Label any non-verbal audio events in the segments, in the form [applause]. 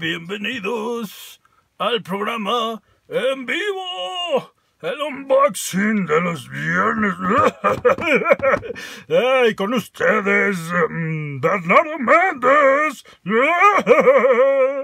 bienvenidos al programa en vivo. El unboxing de los viernes. [laughs] y con ustedes, mm, Bernardo Méndez. [laughs]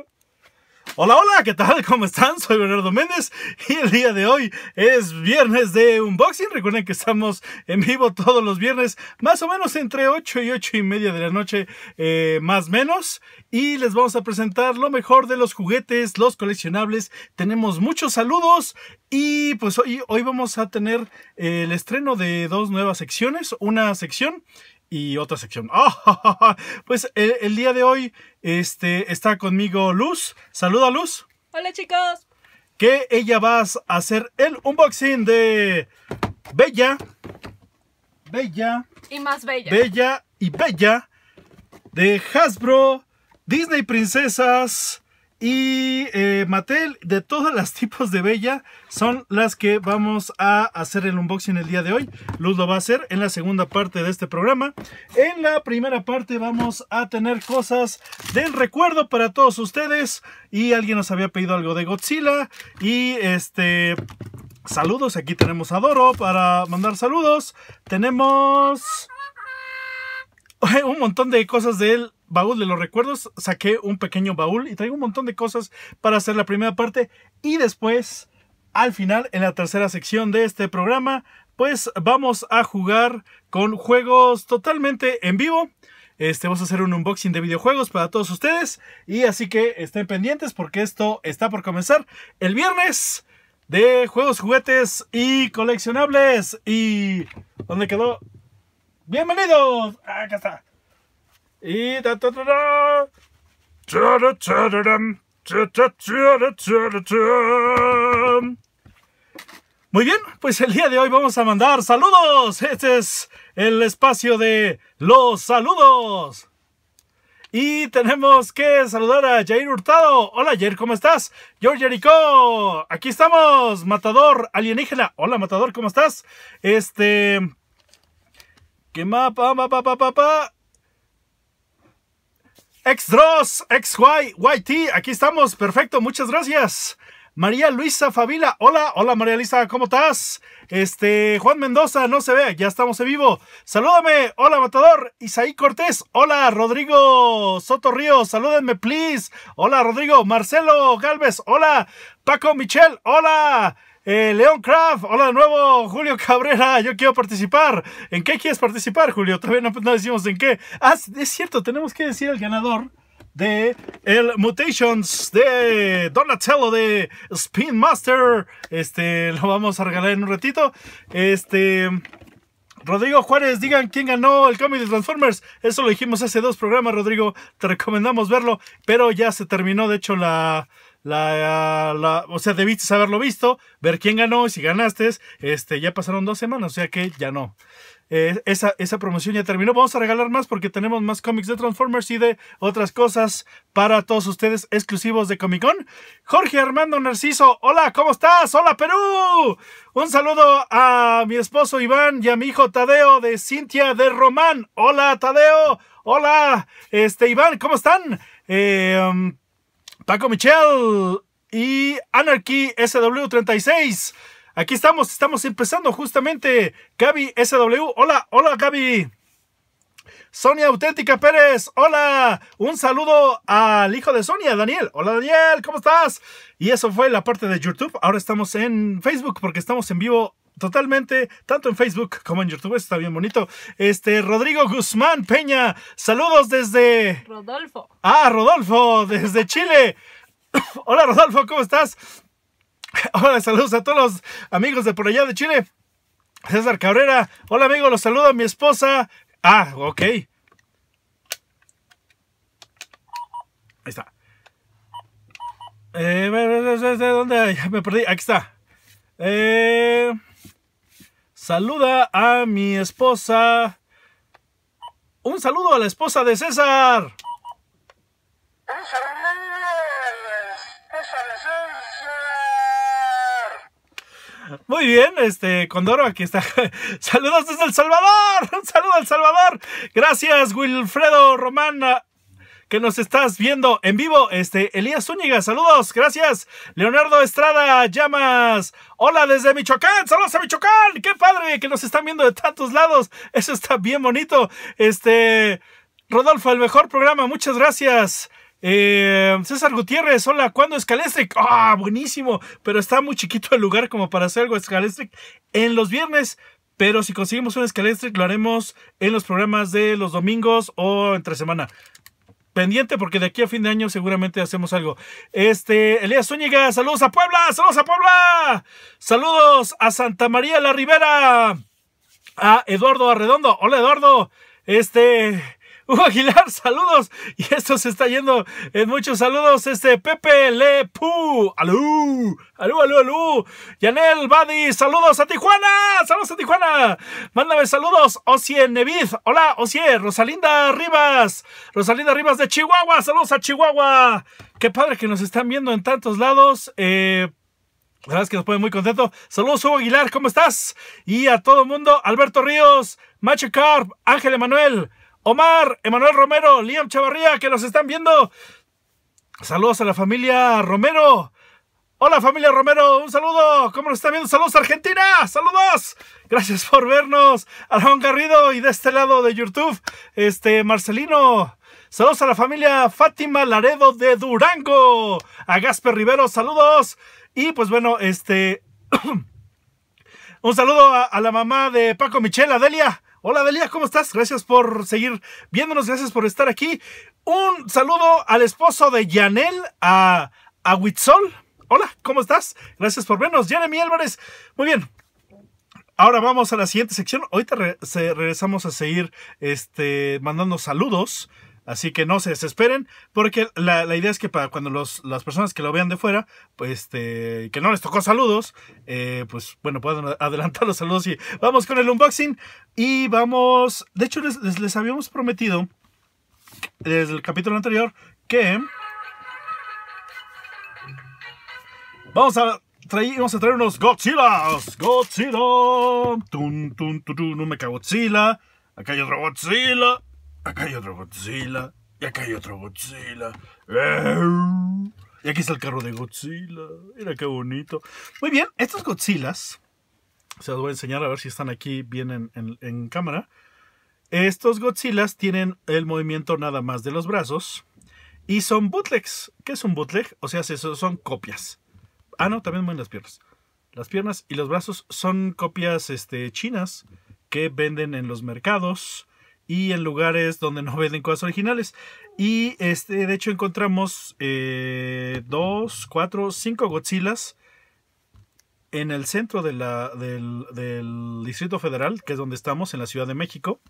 Hola, hola, ¿qué tal? [laughs] ¿Cómo están? Soy Bernardo Méndez y el día de hoy es viernes de unboxing. Recuerden que estamos en vivo todos los viernes, más o menos entre 8 y 8 y media de la noche, eh, Más más menos. Y les vamos a presentar lo mejor de los juguetes, los coleccionables. Tenemos muchos saludos y pues hoy, hoy vamos a tener el estreno de dos nuevas secciones. Una sección y otra sección. [laughs] Ah, pues el, día de hoy este, está conmigo Luz. Saluda Luz. Hola chicos. Que ella va a hacer el unboxing de Bella. Bella. Y más Bella. Bella y Bella de Hasbro Disney Princesas y Matel eh, Mattel, de todos los tipos de Bella, son las que vamos a hacer el unboxing el día de hoy. Luz lo va a hacer en la segunda parte de este programa. En la primera parte vamos a tener cosas del recuerdo para todos ustedes. Y alguien nos había pedido algo de Godzilla. Y este... Saludos, aquí tenemos a Doro para mandar saludos. Tenemos [laughs] un montón de cosas de él baúl de los recuerdos saqué un pequeño baúl y traigo un montón de cosas para hacer la primera parte y después, al final, en la tercera sección de este programa, pues vamos a jugar con juegos totalmente en vivo. Este, vamos a hacer un unboxing de videojuegos para todos ustedes. Y así que estén pendientes porque esto está por comenzar el viernes de juegos, juguetes y coleccionables. Y... ¿Dónde quedó? Bienvenidos. Acá está. Y Muy bien, pues el día de hoy vamos a mandar saludos. Este es el espacio de los saludos. Y tenemos que saludar a Jair Hurtado. Hola Jair, ¿cómo estás? George Jericho. Aquí estamos. Matador alienígena. Hola Matador, ¿cómo estás? Este... ¿Qué mapa? mapa pa, pa, pa, X-Dross, y YT, aquí estamos, perfecto, muchas gracias. María Luisa Favila, hola, hola María Luisa, ¿cómo estás? Este, Juan Mendoza, no se ve, ya estamos en vivo. Salúdame, hola Matador, Isaí Cortés, hola Rodrigo Soto Ríos, salúdenme, please. Hola Rodrigo, Marcelo Galvez, hola Paco Michel, hola ¡Leon eh, León Craft, hola de nuevo, Julio Cabrera, yo quiero participar. ¿En qué quieres participar, Julio? Todavía no, decimos en qué. Ah, es cierto, tenemos que decir el ganador de el Mutations de Donatello de Spin Master. Este, lo vamos a regalar en un ratito. Este... Rodrigo Juárez, digan quién ganó el Comedy de Transformers. Eso lo dijimos hace dos programas, Rodrigo. Te recomendamos verlo, pero ya se terminó, de hecho, la, la, la, o sea, debiste haberlo visto, ver quién ganó y si ganaste, este, ya pasaron dos semanas, o sea que ya no. Eh, esa, esa, promoción ya terminó. Vamos a regalar más porque tenemos más cómics de Transformers y de otras cosas para todos ustedes exclusivos de Comic Con. Jorge Armando Narciso, hola, ¿cómo estás? Hola Perú. Un saludo a mi esposo Iván y a mi hijo Tadeo de Cintia de Román. Hola Tadeo, hola, este Iván, ¿cómo están? Eh, um, Paco Michel y Anarchy SW36. Aquí estamos, estamos empezando justamente. Gaby SW, hola, hola Gaby. Sonia Auténtica Pérez, hola. Un saludo al hijo de Sonia, Daniel. Hola Daniel, ¿cómo estás? Y eso fue la parte de YouTube. Ahora estamos en Facebook porque estamos en vivo totalmente, tanto en Facebook como en YouTube. Está bien bonito. Este, Rodrigo Guzmán Peña, saludos desde. Rodolfo. Ah, Rodolfo, desde [laughs] Chile. [coughs] Hola, Rodolfo, ¿cómo estás? [coughs] Hola, saludos a todos los amigos de por allá de Chile. César Cabrera, hola amigo, los saludo a mi esposa. Ah, ok. Ahí está. Eh, ¿Dónde? [laughs] Me perdí. Aquí está. Eh. Saluda a mi esposa. Un saludo a la esposa de César. Muy bien, este, Condoro, aquí está. [laughs] Saludos desde El Salvador. Un saludo al Salvador. Gracias, Wilfredo Romana que nos estás viendo en vivo. Este, Elías Zúñiga, saludos, gracias. Leonardo Estrada, llamas. Hola desde Michoacán, saludos a Michoacán. Qué padre que nos están viendo de tantos lados. Eso está bien bonito. Este, Rodolfo, el mejor programa, muchas gracias. Eh, César Gutiérrez, hola, ¿cuándo es Calestric? Ah, buenísimo, pero está muy chiquito el lugar como para hacer algo Calestric en los viernes. Pero si conseguimos un Scalestric, lo haremos en los programas de los domingos o entre semana pendiente porque de aquí a fin de año seguramente hacemos algo. Este, Elías Zúñiga, saludos a Puebla, saludos a Puebla, saludos a Santa María la Ribera, a Eduardo Arredondo, hola Eduardo, este, Hugo [laughs] Aguilar, saludos. Y esto se está yendo en muchos saludos. Este Pepe Le Pu. Alú, alú, alú, alú. Yanel Badi, saludos a Tijuana. Saludos a Tijuana. Mándame saludos. Osie Neviz, Hola, Osie. Rosalinda Rivas. Rosalinda Rivas de Chihuahua. Saludos a Chihuahua. Qué padre que nos están viendo en tantos lados. Eh. La verdad es que nos ponen muy contento. Saludos, Hugo Aguilar, ¿cómo estás? Y a todo el mundo, Alberto Ríos, Macho Carp, Ángel Emanuel, Omar, Emanuel Romero, Liam Chavarría, que nos están viendo. Saludos a la familia Romero. Hola familia Romero, un saludo. ¿Cómo nos están viendo? Saludos Argentina, saludos. Gracias por vernos. Aarón Garrido y de este lado de YouTube, este Marcelino. Saludos a la familia Fátima Laredo de Durango. A Gasper Rivero, saludos. Y pues bueno, este... [clears throat] un saludo a, la mamá de Paco Michela, Adelia. Hola Delia, ¿cómo estás? Gracias por seguir viéndonos, gracias por estar aquí. Un saludo al esposo de Yanel, a, a Huitzol. Hola, ¿cómo estás? Gracias por vernos. Jeremy Álvarez, muy bien. Ahora vamos a la siguiente sección. Ahorita regresamos a seguir este, mandando saludos. Así que no se desesperen, porque la, idea es que para cuando las personas que lo vean de fuera, pues este, que no les tocó saludos, eh, pues bueno, puedan [laughs] adelantar los saludos y vamos con el unboxing. Y vamos, de hecho les, habíamos prometido desde el capítulo anterior que vamos a traer, vamos a traer unos Godzilla Godzilla, tun, tun, tun, tun, Godzilla acá hay otro Godzilla acá hay otro Godzilla, y acá hay otro Godzilla. Eh, y aquí está el carro de Godzilla. Mira qué bonito. Muy bien, estos Godzillas, se los voy a enseñar a ver si están aquí bien en, cámara. Estos Godzillas tienen el movimiento nada más de los brazos. Y son bootlegs. ¿Qué es un bootleg? O sea, son copias. Ah, no, también mueven las piernas. Las piernas y los brazos son copias este, chinas que venden en los mercados y en lugares donde no [laughs] venden cosas originales. Y este, de hecho encontramos eh, dos, cuatro, cinco Godzillas en el centro de del, del, Distrito Federal, que es donde estamos, en la Ciudad de México.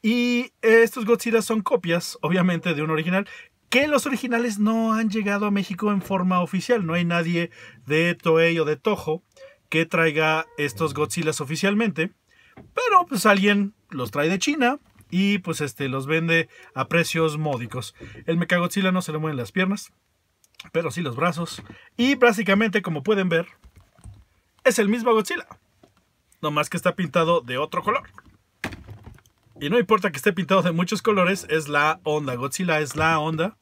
Y estos Godzillas son copias, obviamente, de un original. Que los originales no han llegado a México en forma oficial. No hay nadie de Toei o de Toho que traiga estos Godzillas oficialmente. Pero pues alguien los trae de China, y pues este los vende a precios módicos. El Mechagodzilla no se le mueven las piernas, pero sí los brazos y básicamente como pueden ver es el mismo Godzilla, nomás que está pintado de otro color. Y no importa que esté pintado de muchos colores, es la onda. Godzilla es la onda.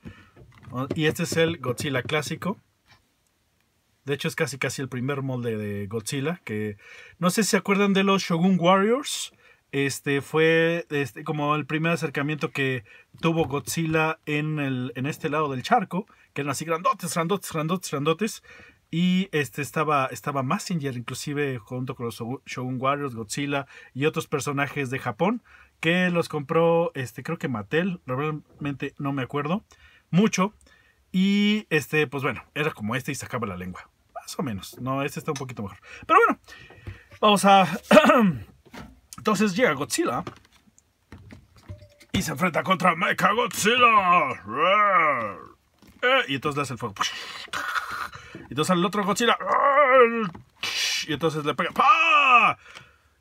Y este es el Godzilla clásico. De hecho, es casi casi el primer molde de Godzilla. Que no sé si se acuerdan de los Shogun Warriors este fue este, como el primer acercamiento que tuvo Godzilla en, el, en este lado del charco, que eran así grandotes, grandotes, grandotes, grandotes. Y este estaba, estaba Massinger, inclusive junto con los Shogun Warriors, Godzilla y otros personajes de Japón, que los compró, este, creo que Mattel, realmente no me acuerdo mucho. Y este, pues bueno, era como este y sacaba la lengua. Más o menos. No, este está un poquito mejor. Pero bueno, vamos a. [clears throat] Entonces llega Godzilla y se enfrenta contra Mecha Godzilla. Eh, eh, y entonces le hace el fuego. Y entonces al otro Godzilla. Y entonces le pega.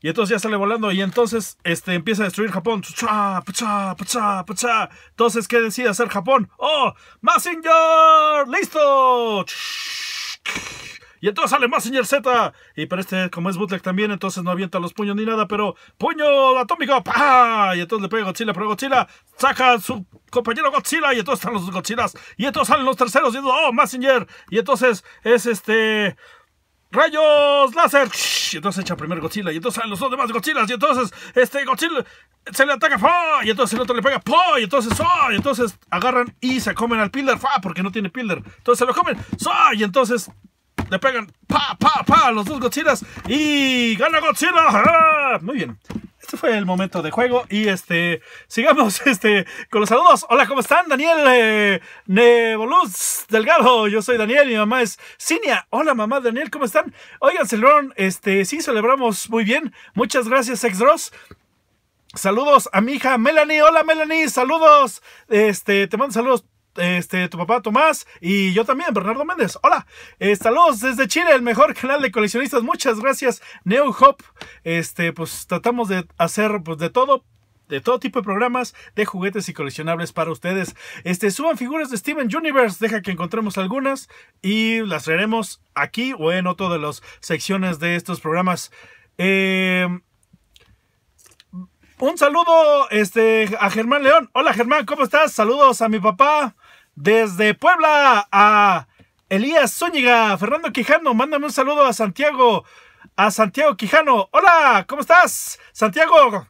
Y entonces ya sale volando y entonces este, empieza a destruir Japón. Entonces, ¿qué decide hacer Japón? ¡Oh! ¡Massinger! ¡Listo! Y entonces sale Massinger Z. Y pero este, como es bootleg también, entonces no avienta los puños ni nada, pero puño atómico. Y entonces le pega Godzilla, pero Godzilla saca a su compañero Godzilla. Y entonces están los Godzillas. Y entonces salen los terceros. Y entonces, oh, Massinger. Y entonces es este. ¡Rayos láser! Y entonces echa primero Godzilla. Y entonces salen los dos demás Godzillas. Y entonces, este Godzilla se le ataca. Y entonces el otro le pega. Y entonces, Y entonces agarran y se comen al Pilder. ¡fa! Porque no tiene Pilder. Entonces se lo comen. soy Y entonces le pegan, pa, pa, pa, los dos Godzillas y gana Godzilla. Muy bien. Este fue el momento de juego y este, sigamos [laughs] este, con los saludos. Hola, ¿cómo están? Daniel eh, Nevoluz Delgado, yo soy Daniel, mi mamá es Cinia. Hola, mamá Daniel, ¿cómo están? Oigan, celebraron, este, sí, celebramos muy bien. Muchas gracias, X-Dross, Saludos a mi hija Melanie. Hola Melanie, saludos. Este, te mando saludos este, tu papá Tomás y yo también, Bernardo Méndez. Hola, eh, saludos desde Chile, el mejor [laughs] canal de coleccionistas. Muchas gracias, Neo Hop. Este, pues tratamos de hacer pues, de todo. De todo tipo de programas de juguetes y coleccionables para ustedes. Este, suban figuras de Steven Universe, deja que encontremos algunas y las traeremos aquí o en otro de las secciones de estos programas. Em, un saludo este, a Germán León. Hola Germán, ¿cómo estás? Saludos a mi papá, desde Puebla a Elías Zúñiga, Fernando Quijano, mándame un saludo a Santiago, a Santiago Quijano. Hola, ¿cómo estás? Santiago.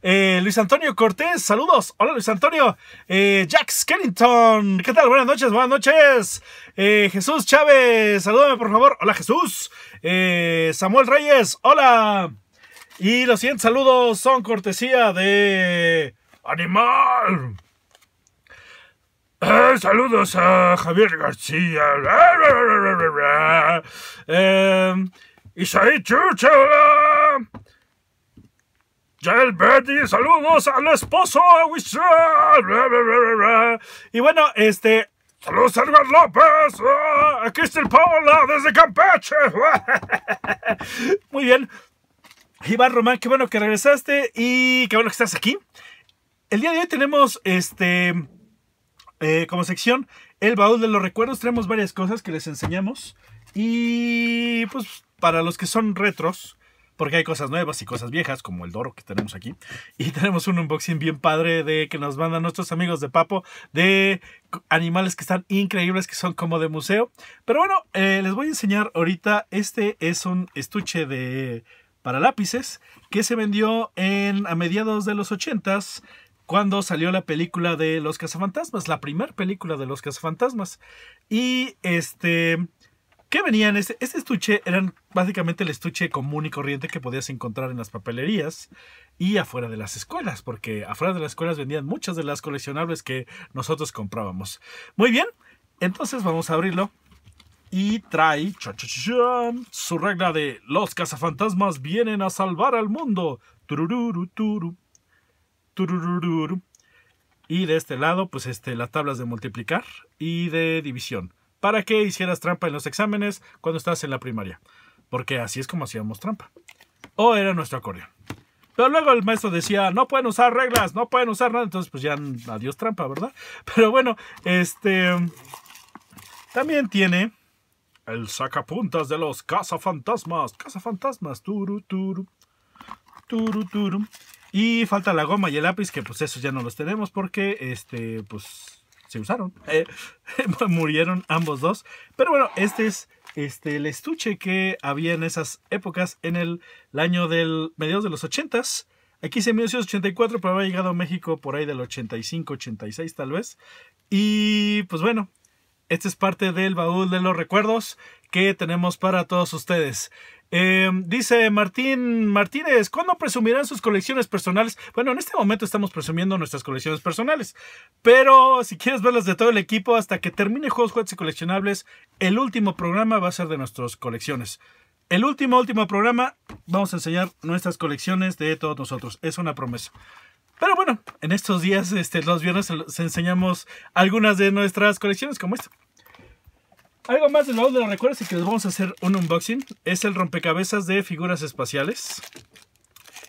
Eh, Luis Antonio Cortés, saludos. Hola Luis Antonio. Eh, Jack Skellington, ¿qué tal? Buenas noches, buenas noches. Eh, Jesús Chávez, salúdame por favor. Hola Jesús. Eh, Samuel Reyes, hola. Y los siguientes saludos son cortesía de... Animal. Ah, saludos a Javier García. Eh, em, Isaí Chucha, Betty, saludos al esposo. Y bueno, este. Saludos a Edgar López. Ah, está el Paula desde Campeche. [laughs] Muy bien. Iván Román, qué bueno que regresaste y qué bueno que estás aquí. El día de hoy tenemos este eh, como sección, el baúl de los recuerdos, tenemos varias cosas que les enseñamos. Y pues para los que son retros, porque hay cosas nuevas y cosas viejas, como el Doro que tenemos aquí. Y [laughs] tenemos un unboxing bien padre de que nos mandan nuestros amigos de Papo, de animales que están increíbles, que son como de museo. Pero bueno, eh, les voy a enseñar ahorita, este es un estuche de para lápices que se vendió en, a mediados de los 80 cuando salió la película de Los Cazafantasmas, la primera película de Los Cazafantasmas. Y este, ¿qué venían? Este, estuche eran básicamente el estuche común y corriente que podías encontrar en las papelerías y afuera de las escuelas, porque afuera de las escuelas vendían muchas de las coleccionables que nosotros comprábamos. Muy bien, entonces vamos a abrirlo y trae su regla de los cazafantasmas vienen a salvar al mundo. Turururu, y de este lado, pues este, las tablas de multiplicar y de división. Para que hicieras trampa en los exámenes cuando estás en la primaria. Porque así es como hacíamos trampa. O era nuestro acordeón. Pero luego el maestro decía, no pueden usar reglas, no pueden usar nada. Entonces, pues ya adiós trampa, ¿verdad? [laughs] Pero bueno, este... También tiene el sacapuntas de los cazafantasmas. Cazafantasmas, turu, turu. Y falta la goma y el lápiz, que pues esos ya no los tenemos porque, este, pues, se usaron. Eh, [laughs] murieron ambos dos. Pero bueno, este es este, el estuche que había en esas épocas, en el, año del mediados de los 80 Aquí se 1984, pero había llegado a México por ahí del 85, 86 tal vez. Y pues bueno, esta es parte del baúl de los recuerdos que tenemos para todos ustedes. Em, dice Martín Martínez, ¿cuándo presumirán sus colecciones personales? Bueno, en este momento estamos presumiendo nuestras colecciones personales, pero si quieres verlas de todo el equipo hasta que termine Juegos, Juegos y Coleccionables, el último programa va a ser de nuestras colecciones. El último, último programa, vamos a enseñar nuestras colecciones de todos nosotros. Es una promesa. Pero bueno, en estos días, este, los viernes, les enseñamos algunas de nuestras colecciones como esta. Algo más de nuevo de los recuerdos y que les vamos a hacer un unboxing es el rompecabezas de figuras espaciales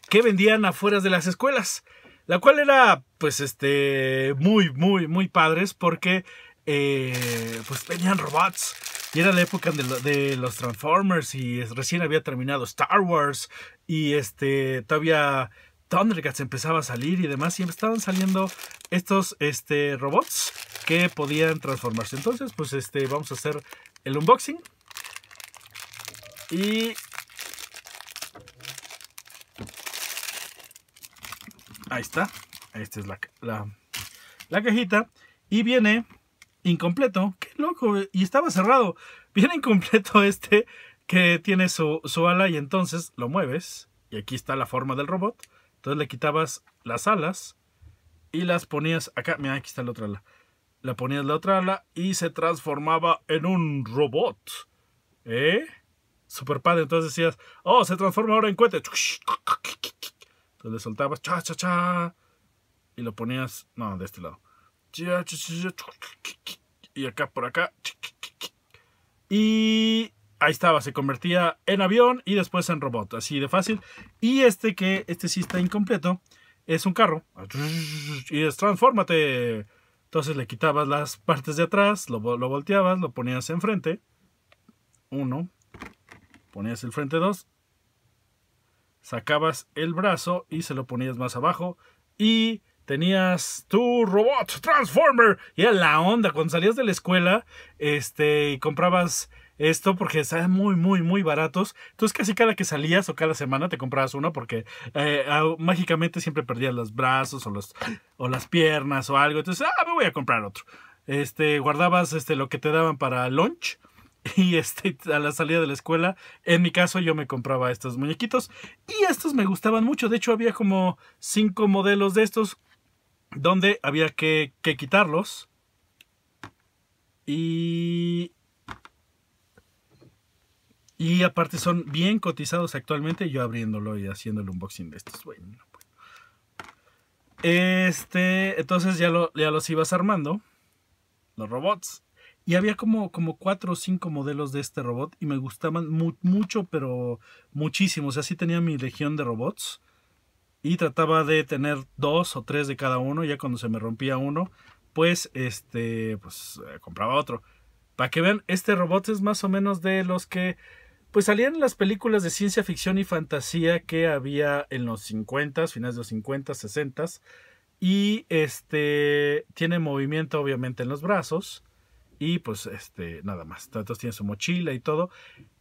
que vendían afuera de las escuelas. La cual era, pues, este, muy, muy, muy padres porque, eh, pues, tenían robots. Y era la época de, de, los Transformers y recién había terminado Star Wars y, este, todavía Thundercats empezaba a salir y demás, y estaban saliendo estos este, robots que podían transformarse. Entonces, pues este, vamos a hacer el unboxing. Y... Ahí está. Esta es la, cajita. Y viene incompleto. ¡Qué loco! Eh, y estaba cerrado. Viene incompleto este que tiene su ala y entonces lo mueves. Y aquí está la forma del robot entonces le quitabas las alas y las ponías acá. Mira, aquí está la otra ala. La ponías la otra ala y se transformaba en un robot. ¿Eh? Super padre. Entonces decías, oh, se transforma ahora en cohete. Entonces le soltabas, cha, cha, cha. Y lo ponías, no, de este lado. Y acá por acá. Y ahí estaba, se convertía en avión y después en robot, así de fácil. Y este que, este sí está incompleto, es un carro. Y es transfórmate. Entonces le quitabas las partes de atrás, lo, lo volteabas, lo ponías enfrente. Uno. Ponías el frente dos. Sacabas el brazo y se lo ponías más abajo. Y tenías tu robot Transformer. Y era la onda. Cuando salías de la escuela, este, comprabas esto porque estaban muy, muy, muy baratos. Entonces casi cada que salías o cada semana te comprabas uno porque eh, ah, mágicamente siempre perdías los brazos o, los, o las piernas o algo. Entonces, ah, me voy a comprar otro. Este, guardabas este, lo que te daban para lunch y [laughs] este, a la salida de la escuela, en mi caso yo me compraba estos muñequitos y estos me gustaban mucho, de hecho había como cinco modelos de estos donde había que quitarlos y y aparte son bien cotizados actualmente. Yo abriéndolo y haciendo el unboxing de estos. Bueno, Este, entonces ya, lo, ya los ibas armando. Los robots. Y había como, como cuatro o cinco modelos de este robot. Y me gustaban mucho, pero muchísimos, O sea, tenía mi legión de robots. Y trataba de tener dos o tres de cada uno. Ya cuando se me rompía uno, pues este, pues eh, compraba otro. Para que vean, este robot es más o menos de los que pues salían las películas de ciencia ficción y fantasía que había en los 50, finales de los 50, 60 y este tiene movimiento obviamente en los brazos y pues este nada más. Entonces tiene su mochila y todo.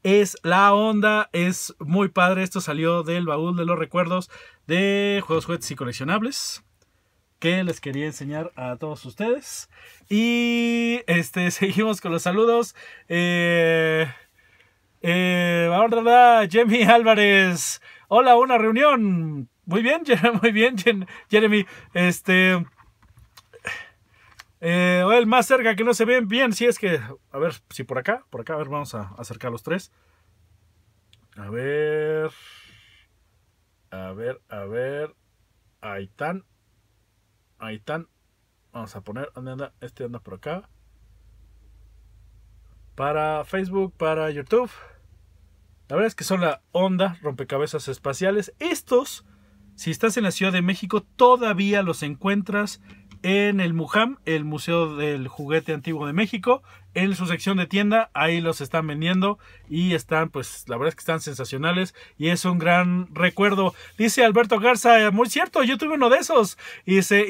Es la onda, es muy padre. Esto salió del baúl de los recuerdos de juegos, Juegos y coleccionables que les quería enseñar a todos ustedes. Y este [laughs] seguimos con los saludos. Eh eh, Jeremy Álvarez. Hola, una reunión. Muy bien, [laughs] muy bien, Jeremy. Este. Eh, el más cerca que no se ven bien, si es que. A ver, si por acá, por acá, a ver, vamos a acercar los tres. A ver. A ver, a ver. Ahí están. Vamos a poner. ¿Dónde anda? Este anda por acá para Facebook, para YouTube. La verdad es que son la onda rompecabezas espaciales. Estos, si estás en la Ciudad de México, todavía los encuentras en el MUJAM, el Museo del Juguete Antiguo de México, en su sección de tienda, ahí los están vendiendo y están, pues la verdad es que están sensacionales y es un gran recuerdo. Dice Alberto Garza, eh, muy cierto, yo tuve uno de esos. Y dice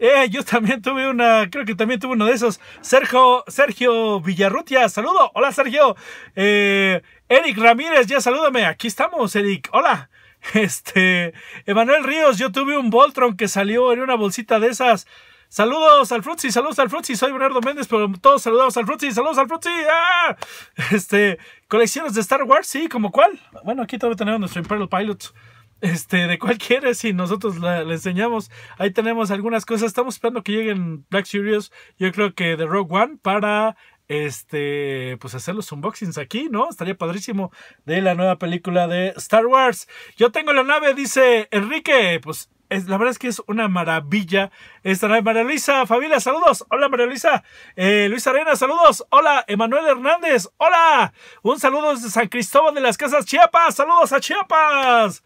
eh, yo también tuve una, creo que también tuve uno de esos. Sergio, Sergio Villarrutia, saludo, hola Sergio. Eh, Eric Ramírez, ya salúdame, aquí estamos, Eric, hola. [laughs] Este, Emanuel Ríos, yo tuve un Voltron que salió en una bolsita de esas. Saludos al Frutzi, saludos al Frutzi, soy Bernardo Méndez, pero todos saludados al Frutzi, saludos al Frutzi. ¡ah! Este, colecciones de Star Wars, sí, como cuál. Bueno, aquí todavía tenemos nuestro Imperial Pilot Este, de cuál quieres y nosotros le enseñamos. Ahí tenemos algunas cosas. Estamos esperando que lleguen Black Series. Yo creo que de Rogue One para este, pues hacer los unboxings aquí, ¿no? Estaría padrísimo de la nueva película de Star Wars. Yo tengo la nave, dice Enrique. Pues es, la verdad es que es una maravilla esta nave. María Luisa Familia, saludos. Hola María Luisa. Eh, Luis Arena, saludos. Hola Emanuel Hernández. Hola. Un saludo desde San Cristóbal de las Casas Chiapas. Saludos a Chiapas.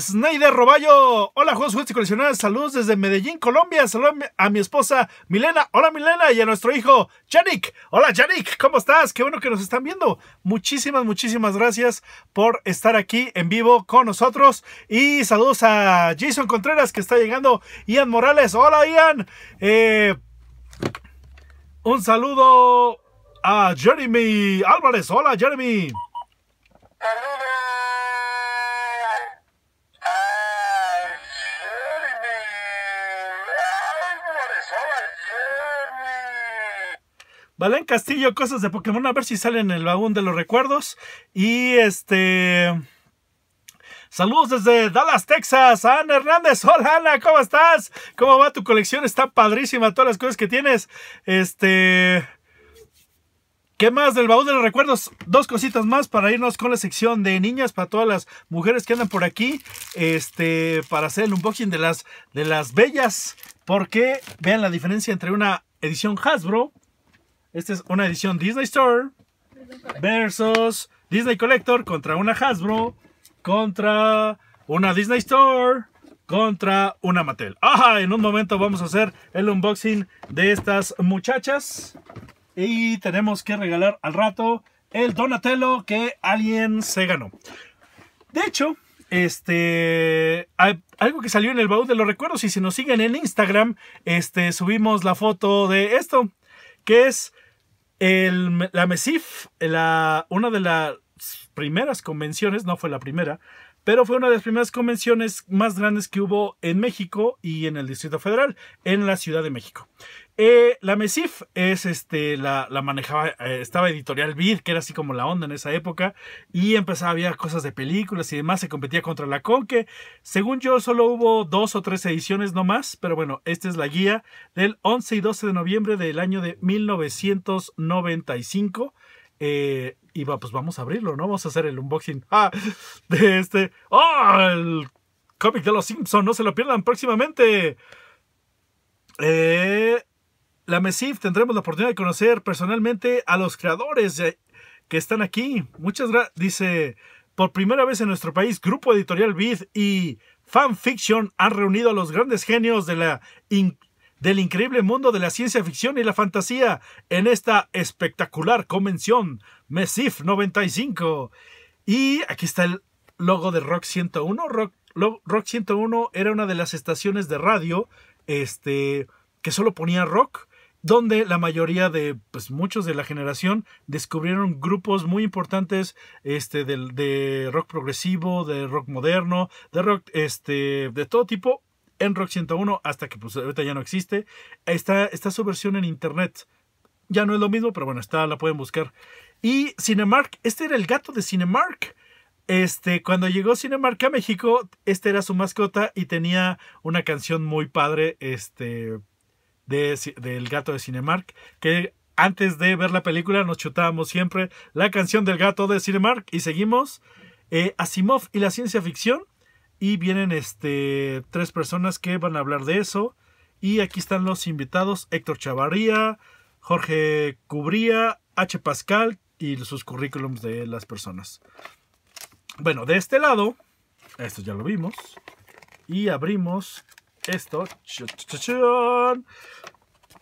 Snyder Roballo. Hola, juegos, juegos y coleccionadas. Saludos desde Medellín, Colombia. Saludos a mi esposa Milena. Hola, Milena. Y a nuestro hijo Yannick. Hola, Yannick. ¿Cómo estás? Qué bueno que nos están viendo. Muchísimas, muchísimas gracias por estar aquí en vivo con nosotros. Y saludos a Jason Contreras que está llegando. Ian Morales. Hola, Ian. Eh, un saludo a Jeremy Álvarez. Hola, Jeremy. Saludos. Valen Castillo, cosas de Pokémon, a ver si salen en el baúl de los recuerdos. Y este. Saludos desde Dallas, Texas. Ana Hernández, hola Ana, ¿cómo estás? ¿Cómo va tu colección? Está padrísima todas las cosas que tienes. Este. ¿Qué más del baúl de los recuerdos? Dos cositas más para irnos con la sección de niñas, para todas las mujeres que andan por aquí, este, para hacer el unboxing de las, de las bellas, porque vean la diferencia entre una edición Hasbro esta es una edición Disney Store versus Disney Collector contra una Hasbro contra una Disney Store contra una Mattel. Ajá, en un momento vamos a hacer el unboxing de estas muchachas. Y tenemos que regalar al rato el Donatello que alguien se ganó. De hecho, este algo que salió en el baúl de los recuerdos y si nos siguen en Instagram, este subimos la foto de esto, que es el, la MESIF, la, una de las primeras convenciones, no fue la primera, pero fue una de las primeras convenciones más grandes que hubo en México y en el Distrito Federal, en la Ciudad de México. Eh, la MESIF es este, la, manejaba, eh, estaba Editorial BID, que era así como la onda en esa época, y empezaba a cosas de películas y demás, se competía contra la Conque. según yo solo hubo dos o tres ediciones nomás, pero bueno, esta es la guía del 11 y 12 de noviembre del año de 1995. Y pues vamos a abrirlo, ¿no? Vamos a hacer el unboxing ah, [laughs] de este. ¡Oh! El cómic de los Simpsons, no se lo pierdan próximamente. Eh, la MESIF tendremos la oportunidad de conocer personalmente a los creadores que están aquí. Muchas gracias. Dice, por primera vez en nuestro país, Grupo Editorial Vid y Fanfiction han reunido a los grandes genios de la del increíble mundo de la ciencia ficción y la fantasía en esta espectacular convención MESIF 95. Y aquí está el logo de Rock 101. Rock, rock 101 era una de las estaciones de radio este, que solo ponía rock donde la mayoría de, pues muchos de la generación descubrieron grupos muy importantes este, de, rock progresivo, de rock moderno, de rock este, de todo tipo en Rock 101 hasta que pues ahorita ya no existe. Está, su versión en internet. Ya no es lo mismo, pero bueno, está, la pueden buscar. Y Cinemark, este era el gato de Cinemark. Este, cuando llegó Cinemark a México, este era su mascota y tenía una canción muy padre, este, del de, gato de Cinemark, que antes de ver la película nos chutábamos siempre la canción del gato de Cinemark y seguimos eh, Asimov y la ciencia ficción y vienen este, tres personas que van a hablar de eso. Y aquí están los invitados, Héctor Chavarría, Jorge Cubría, H. Pascal y sus currículums de las personas. Bueno, de este lado, esto ya lo vimos. Y abrimos esto.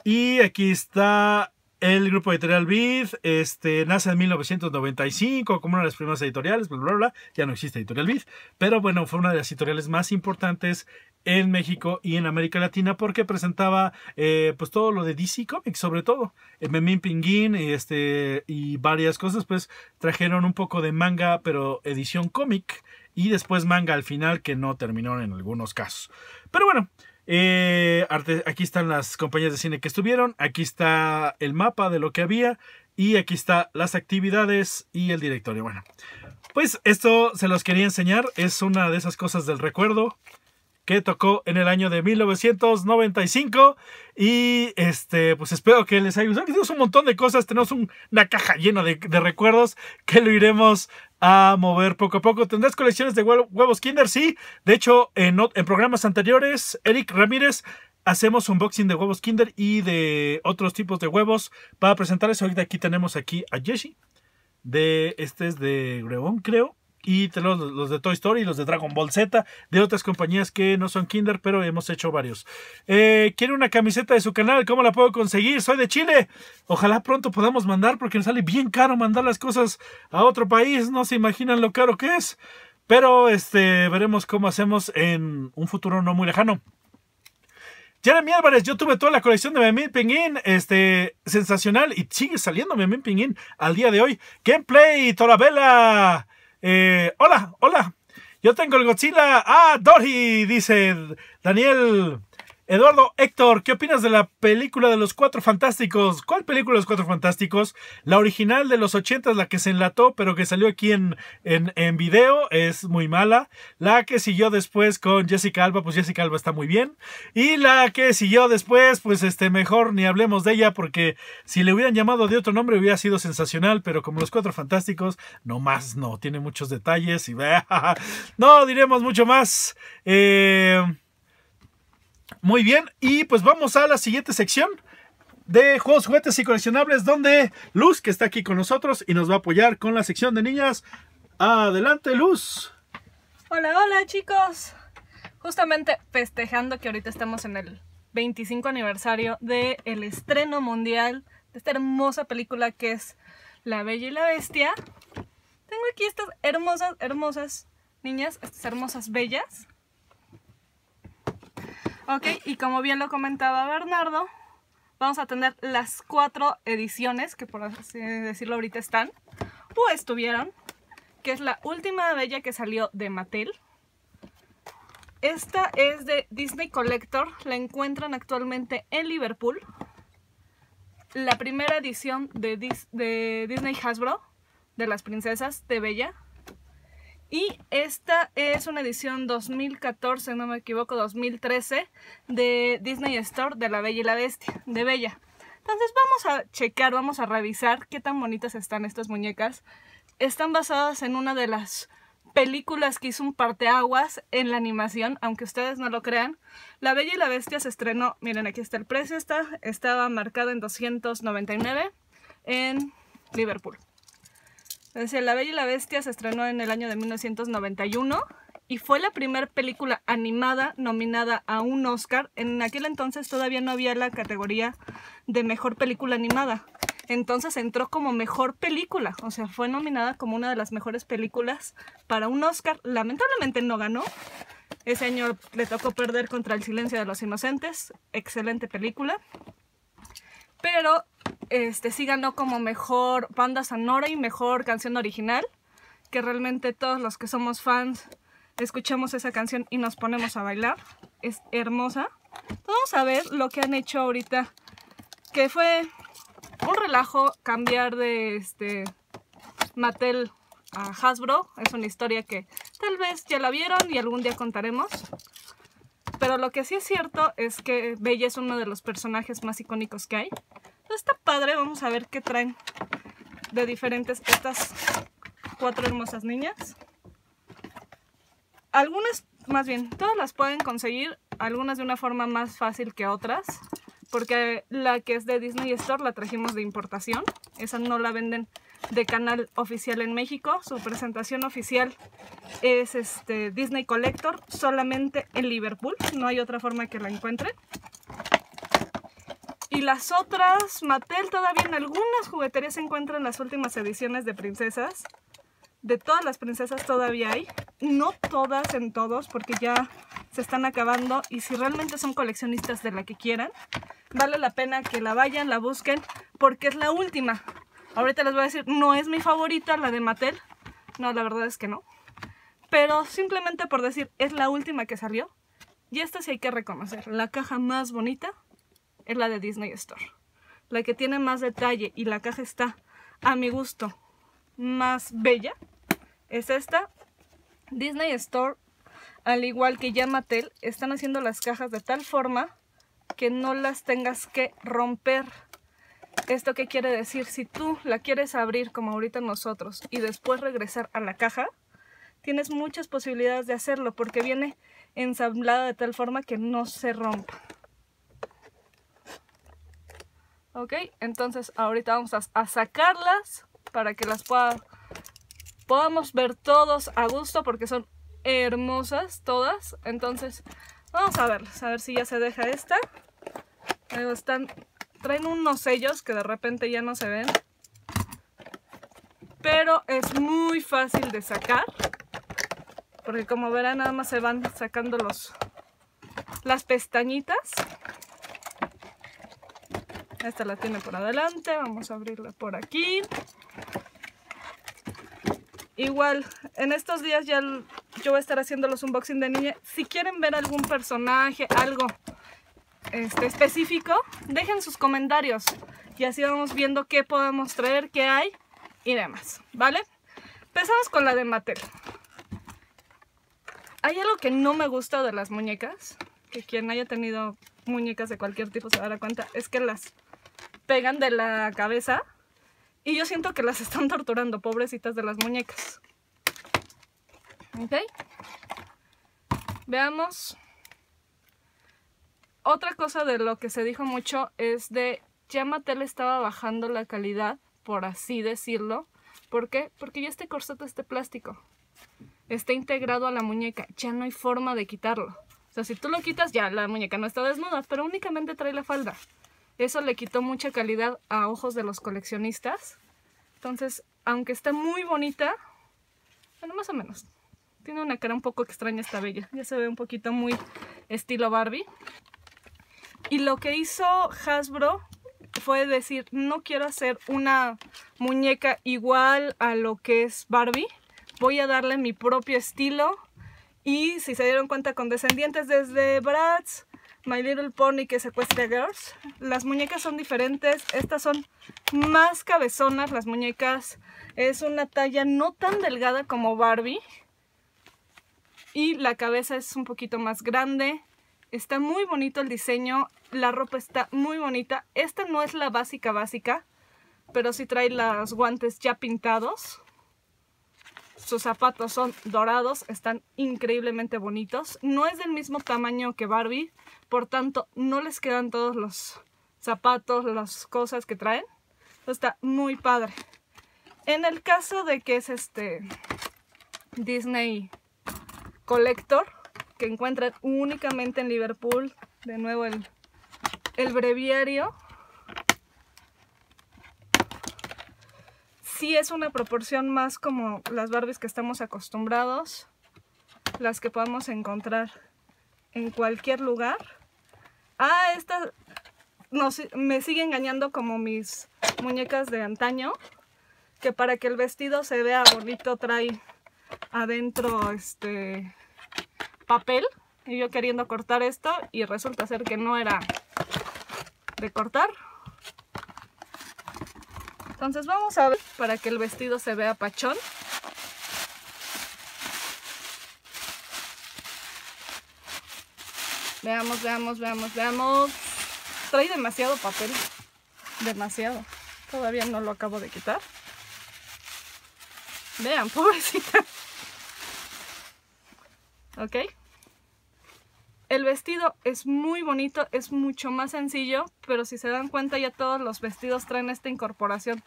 Y aquí está el grupo editorial beat este, nace en 1995 como una de las primeras editoriales, bla, bla, bla. Ya no existe editorial Biz, pero bueno, fue una de las editoriales más importantes en México y en América Latina porque presentaba eh, pues todo lo de DC Comics sobre todo. Eh, Memín Pinguín este, y varias cosas pues trajeron un poco de manga pero edición cómic y después manga al final que no terminó en algunos casos. Pero bueno, eh, aquí están las compañías de cine que estuvieron, aquí está el mapa de lo que había y aquí está las actividades y el directorio. Bueno, pues esto se los quería enseñar, es una de esas cosas del recuerdo que tocó en el año de 1995 y este pues espero que les haya gustado. Tenemos un montón de cosas, tenemos una caja llena de, de recuerdos que lo iremos a mover poco a poco. ¿Tendrás colecciones de huevos Kinder? Sí. De hecho, en, en programas anteriores, Eric Ramírez hacemos unboxing de huevos Kinder y de otros tipos de huevos para presentarles. Ahorita aquí tenemos aquí a Jessie. De, este es de Grebón, creo y tenemos los de Toy Story, los de Dragon Ball Z, de otras compañías que no son Kinder, pero hemos hecho varios. Eh, ¿Quiere una camiseta de su canal? ¿Cómo la puedo conseguir? Soy de Chile. Ojalá pronto podamos mandar porque nos sale bien caro mandar las cosas a otro país. No se imaginan lo caro que es. Pero este, veremos cómo hacemos en un futuro no muy lejano. Jeremy Álvarez, yo tuve toda la colección de Memín Pinguín, este, sensacional, y sigue saliendo Memín Pinguín al día de hoy. Gameplay, Torabella, eh, hola, hola. Yo tengo el Godzilla. Ah, Dory, dice Daniel Eduardo, Héctor, ¿qué opinas de la película de los Cuatro Fantásticos? ¿Cuál película de los Cuatro Fantásticos? La original de los 80, la que se enlató, pero que salió aquí en, video, es muy mala. La que siguió después con Jessica Alba, pues Jessica Alba está muy bien. Y la que siguió después, pues este, mejor ni hablemos de ella, porque si le hubieran llamado de otro nombre hubiera sido sensacional, pero como los Cuatro Fantásticos, no más, no, tiene muchos detalles y [laughs] no diremos mucho más. Eh. Muy bien, y pues vamos a la siguiente sección de juegos, juguetes y coleccionables, donde Luz, que está aquí con nosotros y nos va a apoyar con la sección de niñas. Adelante, Luz. Hola, hola, chicos. Justamente festejando que ahorita estamos en el 25 aniversario del el estreno mundial de esta hermosa película que es La Bella y la Bestia. Tengo aquí estas hermosas, hermosas niñas, estas hermosas bellas Ok, y como bien lo comentaba Bernardo, vamos a tener las cuatro ediciones que por así decirlo ahorita están, o estuvieron, que es la última de bella que salió de Mattel. Esta es de Disney Collector, la encuentran actualmente en Liverpool. La primera edición de Disney Hasbro, de las princesas de Bella, y esta es una edición 2014, no me equivoco, 2013 de Disney Store de La Bella y la Bestia, de Bella. Entonces vamos a checar, vamos a revisar qué tan bonitas están estas muñecas. Están basadas en una de las películas que hizo un parteaguas en la animación, aunque ustedes no lo crean. La Bella y la Bestia se estrenó, miren aquí está el precio, está, estaba marcado en 299 en Liverpool. La Bella y la Bestia se estrenó en el año de 1991 y fue la primera película animada nominada a un Oscar. En aquel entonces todavía no había la categoría de mejor película animada. Entonces entró como mejor película, o sea, fue nominada como una de las mejores películas para un Oscar. Lamentablemente no ganó. Ese año le tocó perder contra El silencio de los inocentes, excelente película. Pero este, ganó como mejor banda sonora y mejor canción original, que realmente todos los que somos fans escuchamos esa canción y nos ponemos a bailar. Es hermosa. Vamos a ver lo que han hecho ahorita, que fue un relajo cambiar de este Mattel a Hasbro. Es una historia que tal vez ya la vieron y algún día contaremos. Pero lo que sí es cierto es que Bella es uno de los personajes más icónicos que hay. Pues está padre, vamos a ver qué traen de diferentes estas cuatro hermosas niñas. Algunas, más bien, todas las pueden conseguir, algunas de una forma más fácil que otras, porque la que es de Disney Store la trajimos de importación, esa no la venden de canal oficial en México. Su presentación oficial es este Disney Collector, solamente en Liverpool. No hay otra forma que la encuentren. Y las otras, Mattel todavía en algunas jugueterías se encuentran las últimas ediciones de princesas. De todas las princesas todavía hay. No todas en todos porque ya se están acabando y si realmente son coleccionistas de la que quieran, vale la pena que la vayan, la busquen porque es la última. Ahorita les voy a decir, no es mi favorita la de Mattel. No, la verdad es que no. Pero simplemente por decir, es la última que salió. Y esta sí hay que reconocer, la caja más bonita es la de Disney Store. La que tiene más detalle y la caja está, a mi gusto, más bella es esta. Disney Store, al igual que ya están haciendo las cajas de tal forma que no las tengas que romper. ¿Esto qué quiere decir? Si tú la quieres abrir como ahorita nosotros y después regresar a la caja, tienes muchas posibilidades de hacerlo porque viene ensamblada de tal forma que no se rompa. Ok, entonces ahorita vamos a, sacarlas para que las puedan podamos ver todos a gusto porque son hermosas todas. Entonces vamos a verlas, a ver si ya se deja esta. están, traen unos sellos que de repente ya no se ven. Pero es muy fácil de sacar. Porque como verán nada más se van sacando los, las pestañitas. Esta la tiene por adelante, vamos a abrirla por aquí. Igual, en estos días ya yo voy a estar haciendo los unboxing de niña. Si quieren ver algún personaje, algo este, específico, dejen sus comentarios. Y así vamos viendo qué podemos traer, qué hay y demás, ¿vale? Empezamos con la de Mattel. Hay algo que no me gusta de las muñecas, que quien haya tenido muñecas de cualquier tipo se dará cuenta, es que las pegan de la cabeza. Y yo siento que las están torturando, pobrecitas de las muñecas. ¿Ok? Veamos. Otra cosa de lo que se dijo mucho es de ya Mattel estaba bajando la calidad, por así decirlo. ¿Por qué? Porque ya este corset, este plástico, está integrado a la muñeca. Ya no hay forma de quitarlo. O sea, si tú lo quitas, ya la muñeca no está desnuda, pero únicamente trae la falda. Eso le quitó mucha calidad a ojos de los coleccionistas. Entonces, aunque está muy bonita, bueno, más o menos. Tiene una cara un poco extraña esta bella. Ya se ve un poquito muy estilo Barbie. Y lo que hizo Hasbro fue decir, no quiero hacer una muñeca igual a lo que es Barbie. Voy a darle mi propio estilo. Y si se dieron cuenta, con descendientes desde Bratz, My Little Pony que secuestra a Girls. Las muñecas son diferentes, estas son más cabezonas las muñecas. Es una talla no tan delgada como Barbie. Y la cabeza es un poquito más grande. Está muy bonito el diseño, la ropa está muy bonita. Esta no es la básica básica, pero sí trae los guantes ya pintados. Sus zapatos son dorados, están increíblemente bonitos. No es del mismo tamaño que Barbie, por tanto no les quedan todos los zapatos, las cosas que traen. Está muy padre. En el caso de que es este Disney Collector, que encuentran únicamente en Liverpool, de nuevo el, el breviario, sí es una proporción más como las Barbies que estamos acostumbrados, las que podemos encontrar en cualquier lugar. Ah, estas me sigue engañando como mis muñecas de antaño, que para que el vestido se vea bonito trae adentro este papel. Y yo queriendo cortar esto y resulta ser que no era de cortar. Entonces vamos a ver para que el vestido se vea pachón. Veamos, veamos, veamos, veamos. Trae demasiado papel. Demasiado. Todavía no lo acabo de quitar. Vean, [laughs] pobrecita. ¿Ok? El vestido es muy bonito, es mucho más sencillo, pero si se dan cuenta ya todos los vestidos traen esta incorporación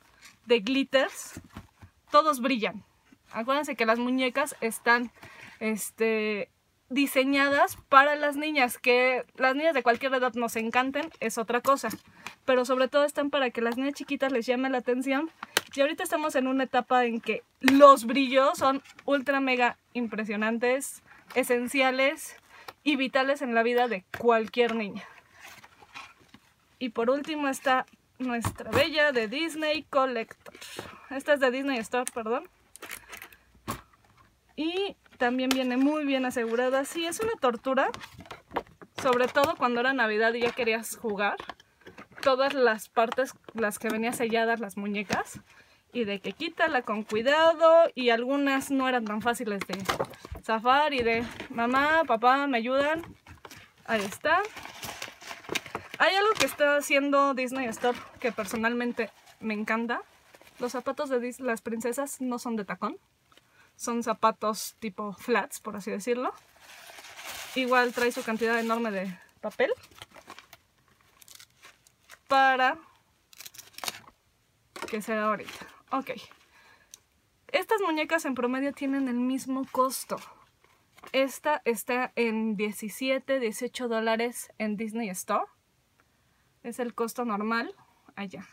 de glitters. Todos brillan. Acuérdense que las muñecas están este, diseñadas para las niñas, que las niñas de cualquier edad nos encanten, es otra cosa. Pero sobre todo están para que las niñas chiquitas les llame la atención. Y ahorita estamos en una etapa en que los brillos son ultra mega impresionantes, esenciales y vitales en la vida de cualquier niña. Y por último está nuestra bella de Disney Collector. Esta es de Disney Store, perdón. Y también viene muy bien asegurada. Sí, es una tortura, sobre todo cuando era Navidad y ya querías jugar. Todas las partes, las que venía selladas, las muñecas, y de que quítala con cuidado y algunas no eran tan fáciles de zafar y de mamá, papá, me ayudan. Ahí está. Hay algo que está haciendo Disney Store que personalmente me encanta. Los zapatos de las princesas no son de tacón. Son zapatos tipo flats, por así decirlo. Igual trae su cantidad enorme de papel. Para que sea ahorita. Ok. Estas muñecas en promedio tienen el mismo costo. Esta está en 17, 18 dólares en Disney Store. Es el costo normal allá.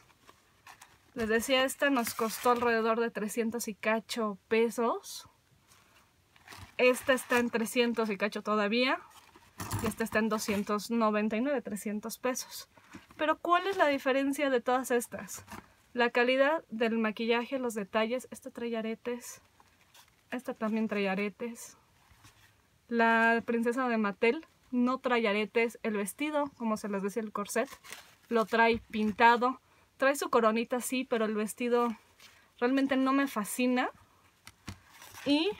Les decía, esta nos costó alrededor de 300 y cacho pesos. Esta está en 300 y cacho todavía. Y esta está en 299, 300 pesos. Pero ¿cuál es la diferencia de todas estas? La calidad del maquillaje, los detalles. Esta trae aretes. Esta también trae aretes. La princesa de Mattel no trae aretes. El vestido, como se les decía, el corset, lo trae pintado. Trae su coronita, sí, pero el vestido realmente no me fascina. Y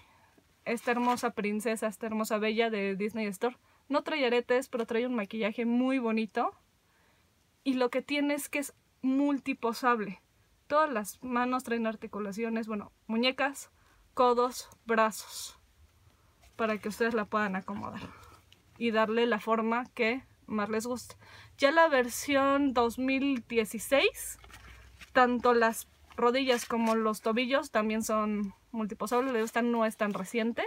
esta hermosa princesa, esta hermosa bella de Disney Store, no trae aretes, pero trae un maquillaje muy bonito. Y lo que tiene es que es multiposable. Todas las manos traen articulaciones, bueno, muñecas, codos, brazos, para que ustedes la puedan acomodar y darle la forma que más les guste. Ya la versión 2016, tanto las rodillas como los tobillos también son multiposables, esta no es tan reciente,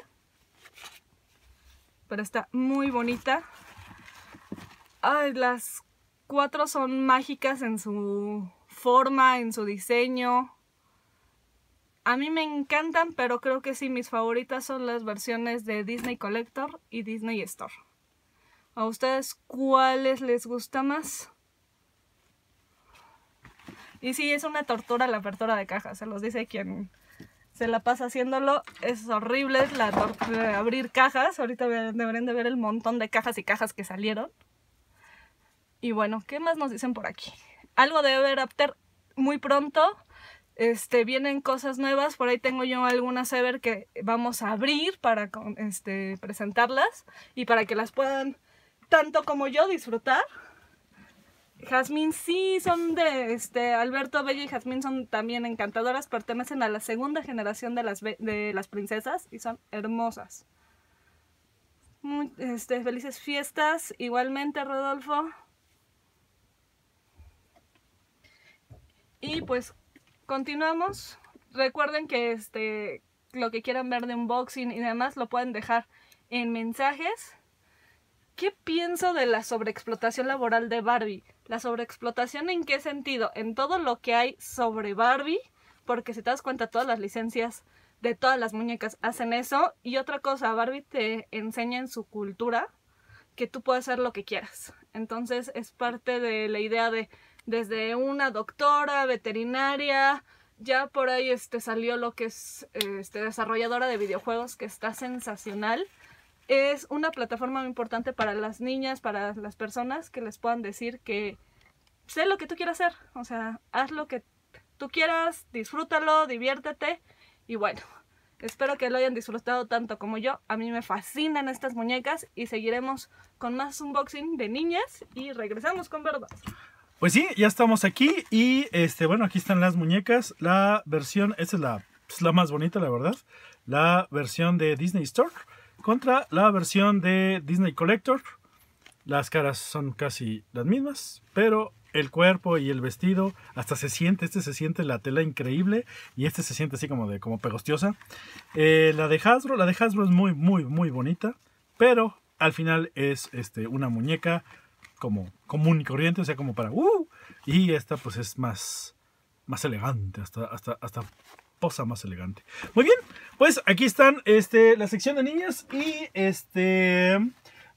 pero está muy bonita. Ay, las cuatro son mágicas en su forma, en su diseño. A mí me encantan, pero creo que sí, mis favoritas son las versiones de Disney Collector y Disney Store. ¿A ustedes cuáles les gusta más? Y sí, es una tortura la apertura de cajas, se los dice quien se la pasa haciéndolo. Es horrible la tortura de abrir cajas. Ahorita deberían de ver el montón de cajas y cajas que salieron. Y bueno, ¿qué más nos dicen por aquí? algo de Everafter muy pronto. Este, vienen cosas nuevas, por ahí tengo yo algunas Ever que vamos a abrir para este, presentarlas y para que las puedan tanto como yo disfrutar. Jazmín sí son de este Alberto Bella y Jazmín son también encantadoras, pertenecen a la segunda generación de las, de las princesas y son hermosas. Muy, este, felices fiestas, igualmente Rodolfo. Y pues continuamos. Recuerden que este, lo que quieran ver de unboxing y demás lo pueden dejar en mensajes. ¿Qué pienso de la sobreexplotación laboral de Barbie? ¿La sobreexplotación en qué sentido? En todo lo que hay sobre Barbie, porque si te das cuenta todas las licencias de todas las muñecas hacen eso. Y otra cosa, Barbie te enseña en su cultura que tú puedes hacer lo que quieras. Entonces es parte de la idea de desde una doctora, veterinaria, ya por ahí este, salió lo que es este, desarrolladora de videojuegos, que está sensacional. Es una plataforma muy importante para las niñas, para las personas que les puedan decir que sé lo que tú quieras hacer, o sea, haz lo que tú quieras, disfrútalo, diviértete y bueno, Espero que lo hayan disfrutado tanto como yo. A mí me fascinan estas muñecas y seguiremos con más unboxing de niñas y regresamos con verdad. Pues sí, ya estamos aquí y este, bueno, aquí están las muñecas. La versión, esta es la, la más bonita, la verdad. La versión de Disney Store contra la versión de Disney Collector. Las caras son casi las mismas, pero el cuerpo y el vestido, hasta se siente, este se siente la tela increíble y este se siente así como de como pegostiosa. Eh, la de Hasbro, la de Hasbro es muy, muy, muy bonita, pero al final es este, una muñeca como común y corriente, o sea, como para uh", Y esta pues es más, más elegante, hasta, hasta, hasta posa más elegante. Muy bien, pues aquí están este, la sección de niñas y este...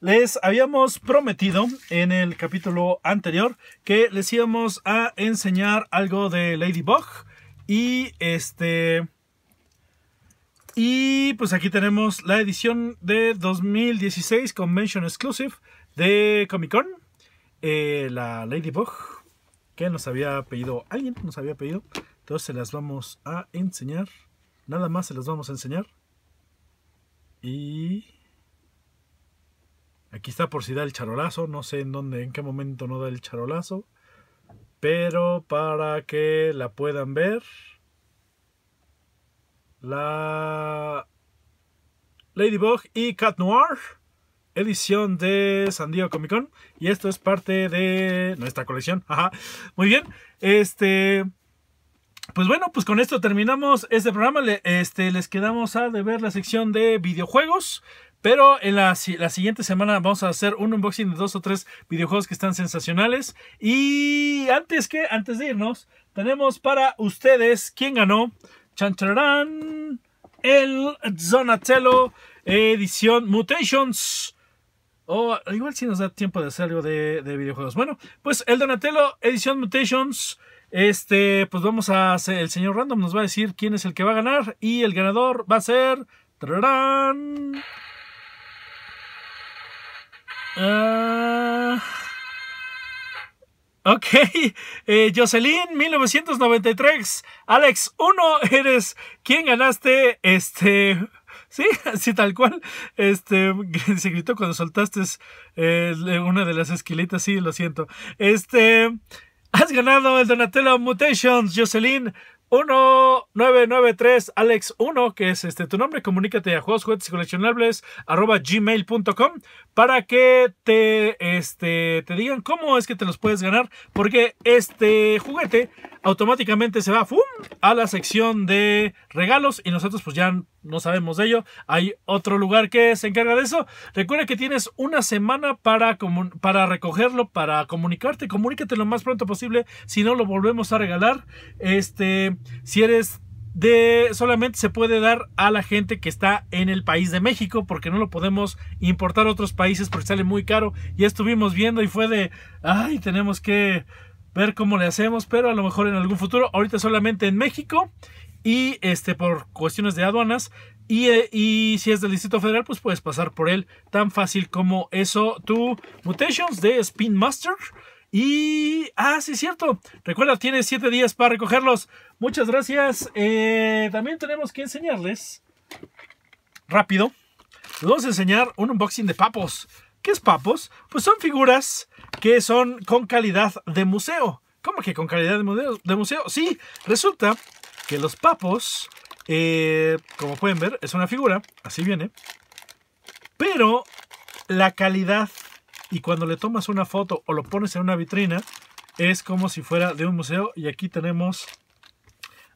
Les habíamos prometido en el capítulo anterior que les íbamos a enseñar algo de Ladybug. Y este... Y pues aquí tenemos la edición de 2016 Convention Exclusive de Comic Con. Eh, la Ladybug que nos había pedido alguien, nos había pedido. Entonces se las vamos a enseñar. Nada más se las vamos a enseñar. Y aquí está por si da el charolazo. No sé en dónde, en qué momento no da el charolazo. Pero para que la puedan ver. La Ladybug y Cat Noir edición de San Diego Comic Con. Y esto es parte de nuestra colección. Ajá. Muy bien. Este. Pues bueno, pues con esto terminamos este programa. este, les quedamos a ver la sección de videojuegos. Pero en la, siguiente semana vamos a hacer un unboxing de dos o tres videojuegos que están sensacionales. Y antes que, antes de irnos, tenemos para ustedes quién ganó. Chancharán el Zonatello edición Mutations o igual si nos da tiempo de hacer algo de, videojuegos. Bueno, pues el Donatello Edición Mutations. Este, pues vamos a hacer, el señor Random nos va a decir quién es el que va a ganar. Y el ganador va a ser... ¡Tararán! Ah, ok, eh, Jocelyn 1993, Alex 1, eres quien ganaste este Sí, [laughs] así tal cual. Este, [laughs] se gritó cuando soltaste eh, una de las esquilitas, sí, lo siento. Este, has ganado el Donatello Mutations, Jocelyn. 1993 Alex 1, que es este tu nombre, comunícate a juegos, coleccionables para que te, este, te digan cómo es que te los puedes ganar, porque este juguete automáticamente se va ¡fum! a la sección de regalos y nosotros pues ya no sabemos de ello. Hay otro lugar que se encarga de eso. Recuerda que tienes una semana para, para recogerlo, para comunicarte. Comunícate lo más pronto posible, si no lo volvemos a regalar. Este, si eres de solamente se puede dar a la gente que está en el país de México porque no lo podemos importar a otros países porque sale muy caro. Ya estuvimos viendo y fue de, ay, tenemos que ver cómo le hacemos, pero a lo mejor en algún futuro, ahorita solamente en México y este por cuestiones de aduanas y, eh, si es del Distrito Federal, pues puedes pasar por él tan fácil como eso. Tu Mutations de Spin Master y. Ah, sí, es cierto. Recuerda, tiene siete días para recogerlos. Muchas gracias. Eh, también tenemos que enseñarles. Rápido. Les vamos a enseñar un unboxing de papos. ¿Qué es papos? Pues son figuras que son con calidad de museo. ¿Cómo que con calidad de museo? De museo? Sí, resulta que los papos, eh, como pueden ver, es una figura, así viene. Pero la calidad y cuando le tomas una foto o lo pones en una vitrina, es como si fuera de un museo. Y aquí tenemos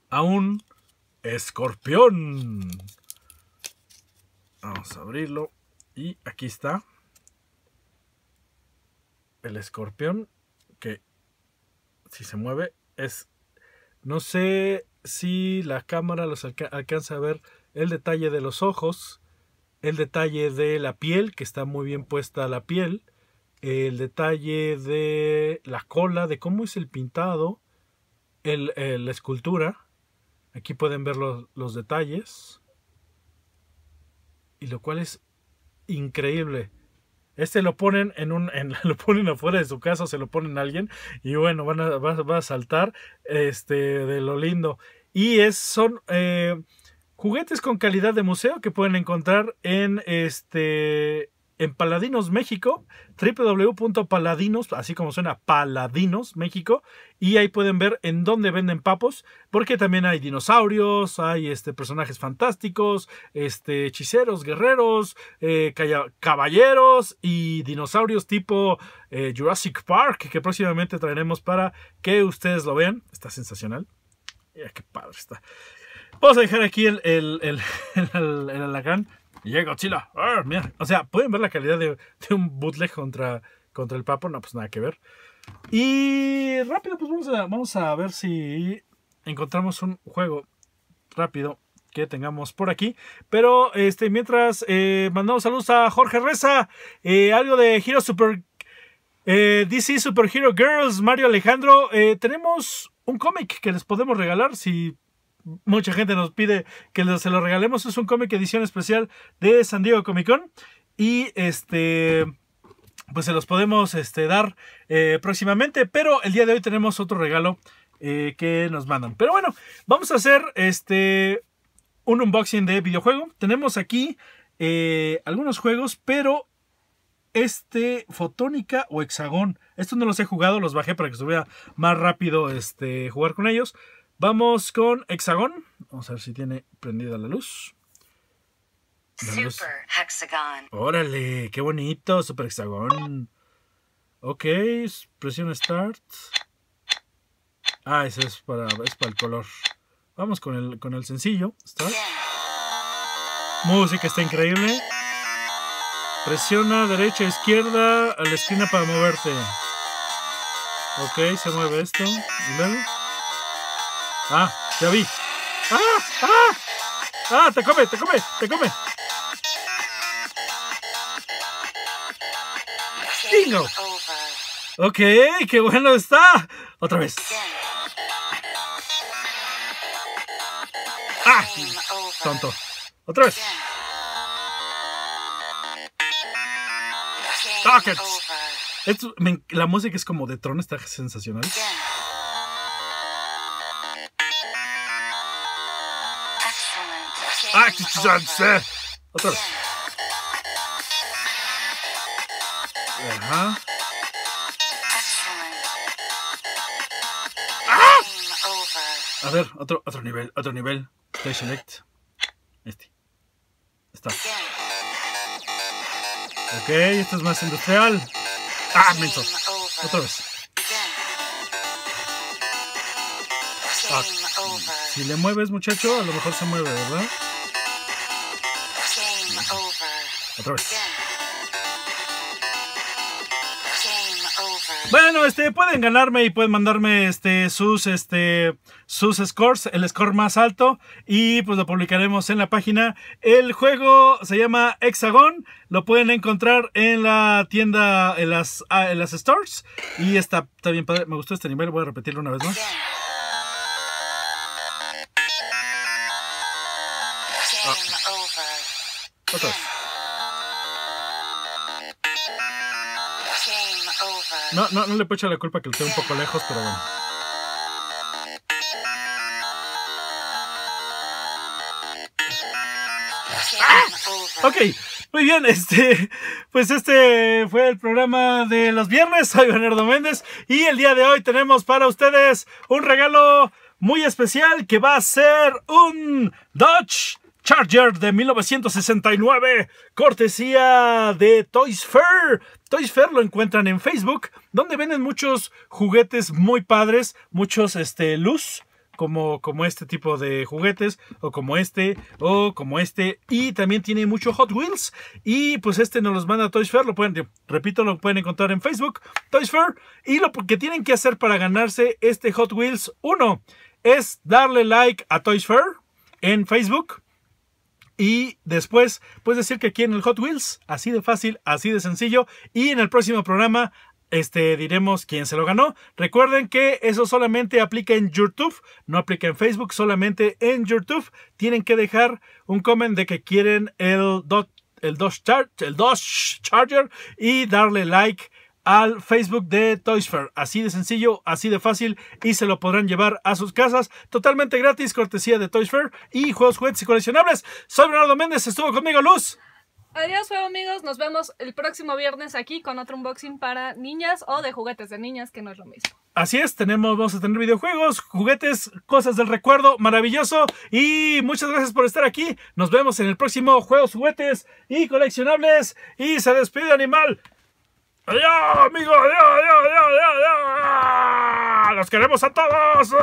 a un escorpión. Vamos a abrirlo. Y aquí está el escorpión que si se mueve es... No sé si la cámara los alcanza a ver el detalle de los ojos, el detalle de la piel, que está muy bien puesta la piel, el detalle de la cola, de cómo es el pintado, eh, la escultura. Aquí pueden ver los, detalles. Y lo cual es increíble. Este lo ponen en un, en, [laughs] lo ponen afuera de su casa, se lo ponen a alguien y bueno, van a, va, a saltar este, de lo lindo. Y es, son eh, juguetes con calidad de museo que pueden encontrar en, este, en Paladinos México, www.paladinos, así como suena Paladinos México, y ahí pueden ver en dónde venden papos, porque también hay dinosaurios, hay este, personajes fantásticos, este, hechiceros, guerreros, eh, caballeros y dinosaurios tipo eh, Jurassic Park, que próximamente traeremos para que ustedes lo vean. Está sensacional. qué padre está. Vamos a dejar aquí el, [laughs] alacán llega chila! Mira. O sea, pueden ver la calidad de, un bootleg contra, contra el Papo. No, pues nada que ver. Y rápido, pues vamos a, ver si encontramos un juego rápido que tengamos por aquí. Pero este, mientras eh, mandamos saludos a Jorge Reza, eh, algo de Hero Super. Eh, DC Hero Girls, Mario Alejandro. Eh, tenemos un cómic que les podemos regalar si mucha gente nos pide que se lo regalemos. Es un cómic edición especial de San Diego Comic Con. Y este pues se los podemos este, dar eh, próximamente. Pero el día de hoy tenemos otro regalo eh, que nos mandan. Pero bueno, vamos a hacer este, un unboxing de videojuego. Tenemos aquí eh, algunos juegos, pero este Fotónica o Hexagón. Estos no los he jugado, los bajé para que estuviera más rápido este, jugar con ellos. Vamos con Hexagon. Vamos a ver si tiene prendida la luz. Super Hexagon. Órale, qué bonito, Super Hexagon. Ok, presiona Start. Ah, ese es para, es para el color. Vamos con el, con el sencillo. Start. Música está increíble. Presiona derecha, izquierda, a la esquina para moverte. Ok, se mueve esto. Y Ah, ya vi. ¡Ah! ¡Ah! ¡Ah! ¡Te come! ¡Te come! ¡Te come! ¡Dingo! Ok, qué bueno está. Otra vez. ¡Ah! Tonto. Otra vez. Tockets. la música es como de Tron, está sensacional. Akçıcanse. Otro. ¡Ah! A ver, otro, otro nivel, otro nivel. Play select. Este. Está. Ok, esto es más industrial. Ah, mentos Otra vez. Ah, si le mueves, muchacho, a lo mejor se mueve, ¿verdad? Otra vez. Bueno, este, pueden ganarme y pueden mandarme este, sus, este, sus scores, el score más alto, y pues lo publicaremos en la página. El juego se llama Hexagon, lo pueden encontrar en la tienda, en las, ah, las stores, y está, bien padre, me gustó este nivel, voy a repetirlo una vez más. Ah. Otra vez. No, no, no le puedo echar la culpa que lo esté un poco lejos, pero bueno. Ah. Ok, muy bien, este, pues este fue el programa de los viernes. Soy Bernardo Méndez y el día de hoy tenemos para ustedes un regalo muy especial que va a ser un Dodge Charger de 1969, cortesía de Toys Fair. Toys Fair lo encuentran en Facebook donde venden muchos juguetes muy padres, muchos este, luz. Como, como este tipo de juguetes, o como este, o como este, y también tiene mucho Hot Wheels. Y pues este nos los manda Toys Fair, lo pueden, repito, lo pueden encontrar en Facebook, Toys Fair. Y lo que tienen que hacer para ganarse este Hot Wheels 1 es darle like a Toys Fair en Facebook. Y después, Puedes decir que en el Hot Wheels. Así de fácil, así de sencillo. Y en el próximo programa este, diremos quién se lo ganó. Recuerden que eso solamente aplica en YouTube, no aplica en Facebook, solamente en YouTube. Tienen que dejar un comment de que quieren el, el Dodge Charger y darle like al Facebook de Toys Fair. Así de sencillo, así de fácil y se lo podrán llevar a sus casas totalmente gratis, cortesía de Toys Fair y juegos, juguetes y coleccionables. Soy Bernardo Méndez, estuvo conmigo Luz. Adiós, amigos. Nos vemos el próximo viernes aquí con otro unboxing para niñas o de juguetes de niñas, que no es lo mismo. Así es, tenemos, vamos a tener videojuegos, juguetes, cosas del recuerdo, maravilloso. Y muchas gracias por estar aquí. Nos vemos en el próximo Juegos, Juguetes y Coleccionables. Y se despide Animal. Adiós, amigos. Adiós, adiós, adiós, adiós. Los queremos a todos.